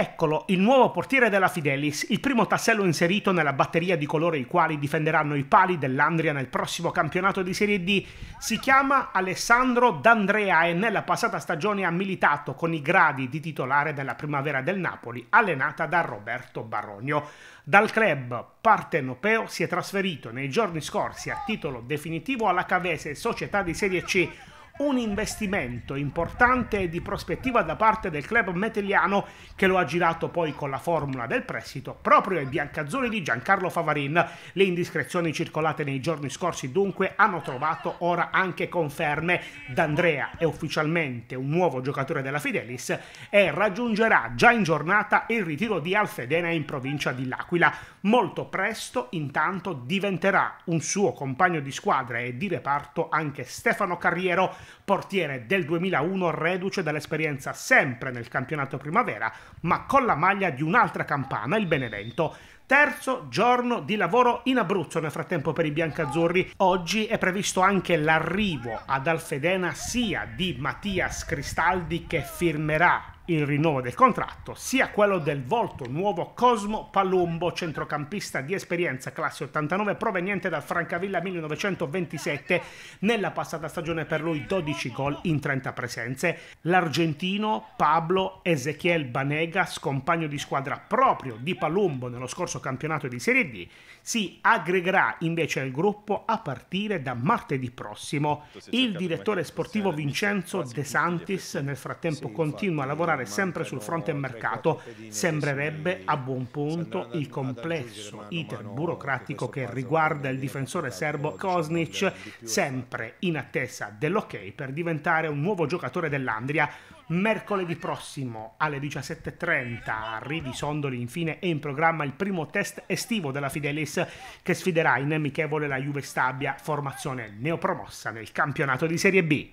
Eccolo, il nuovo portiere della Fidelis, il primo tassello inserito nella batteria di coloro i quali difenderanno i pali dell'Andria nel prossimo campionato di Serie D. Si chiama Alessandro D'Andrea e nella passata stagione ha militato con i gradi di titolare della primavera del Napoli, allenata da Roberto Barogno. Dal club partenopeo si è trasferito nei giorni scorsi a titolo definitivo alla Cavese, società di Serie C un investimento importante e di prospettiva da parte del club meteliano che lo ha girato poi con la formula del prestito proprio ai biancazzoni di Giancarlo Favarin. Le indiscrezioni circolate nei giorni scorsi dunque hanno trovato ora anche conferme. D'Andrea è ufficialmente un nuovo giocatore della Fidelis e raggiungerà già in giornata il ritiro di Alfedena in provincia di L'Aquila. Molto presto intanto diventerà un suo compagno di squadra e di reparto anche Stefano Carriero portiere del 2001 reduce dall'esperienza sempre nel campionato primavera, ma con la maglia di un'altra campana, il Benevento, terzo giorno di lavoro in Abruzzo nel frattempo per i biancazzurri. Oggi è previsto anche l'arrivo ad Alfedena sia di Mattias Cristaldi che firmerà il rinnovo del contratto, sia quello del volto nuovo Cosmo Palumbo, centrocampista di esperienza classe 89 proveniente dal Francavilla 1927, nella passata stagione per lui 12 gol in 30 presenze. L'argentino Pablo Ezequiel Banegas, compagno di squadra proprio di Palumbo nello scorso corso campionato di Serie D, si aggregherà invece al gruppo a partire da martedì prossimo. Il direttore sportivo Vincenzo De Santis nel frattempo continua a lavorare sempre sul fronte mercato. Sembrerebbe a buon punto il complesso iter burocratico che riguarda il difensore serbo Kosnic, sempre in attesa dell'ok per diventare un nuovo giocatore dell'Andria. Mercoledì prossimo alle 17.30 a Rivi Sondoli infine è in programma il primo test estivo della Fidelis che sfiderà in amichevole la Juve Stabia, formazione neopromossa nel campionato di Serie B.